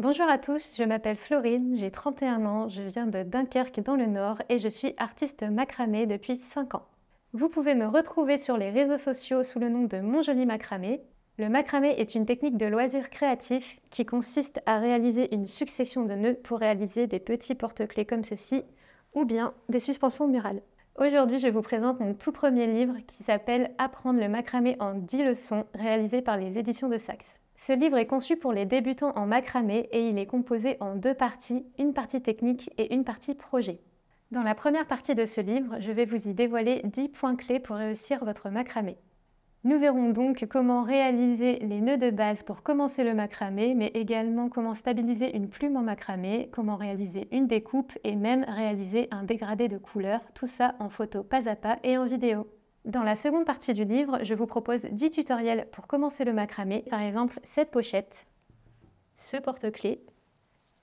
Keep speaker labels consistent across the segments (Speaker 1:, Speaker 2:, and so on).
Speaker 1: Bonjour à tous, je m'appelle Florine, j'ai 31 ans, je viens de Dunkerque dans le Nord et je suis artiste macramé depuis 5 ans. Vous pouvez me retrouver sur les réseaux sociaux sous le nom de Mon Joli Macramé. Le macramé est une technique de loisir créatif qui consiste à réaliser une succession de nœuds pour réaliser des petits porte-clés comme ceci ou bien des suspensions murales. Aujourd'hui, je vous présente mon tout premier livre qui s'appelle Apprendre le macramé en 10 leçons, réalisé par les éditions de Saxe. Ce livre est conçu pour les débutants en macramé et il est composé en deux parties, une partie technique et une partie projet. Dans la première partie de ce livre, je vais vous y dévoiler 10 points clés pour réussir votre macramé. Nous verrons donc comment réaliser les nœuds de base pour commencer le macramé, mais également comment stabiliser une plume en macramé, comment réaliser une découpe et même réaliser un dégradé de couleur, tout ça en photo pas à pas et en vidéo. Dans la seconde partie du livre, je vous propose 10 tutoriels pour commencer le macramé, par exemple cette pochette, ce porte-clés,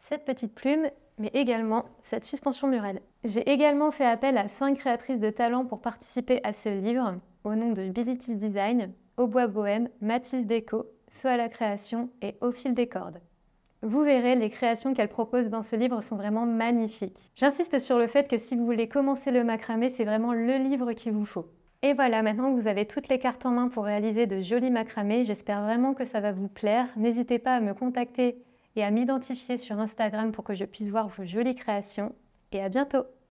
Speaker 1: cette petite plume mais également cette suspension murale. J'ai également fait appel à 5 créatrices de talent pour participer à ce livre au nom de Bilitis Design, Au Bois Bohème, Matisse Déco, Soit la création et Au fil des cordes. Vous verrez, les créations qu'elle propose dans ce livre sont vraiment magnifiques. J'insiste sur le fait que si vous voulez commencer le macramé, c'est vraiment le livre qu'il vous faut. Et voilà, maintenant que vous avez toutes les cartes en main pour réaliser de jolis macramés, j'espère vraiment que ça va vous plaire. N'hésitez pas à me contacter et à m'identifier sur Instagram pour que je puisse voir vos jolies créations. Et à bientôt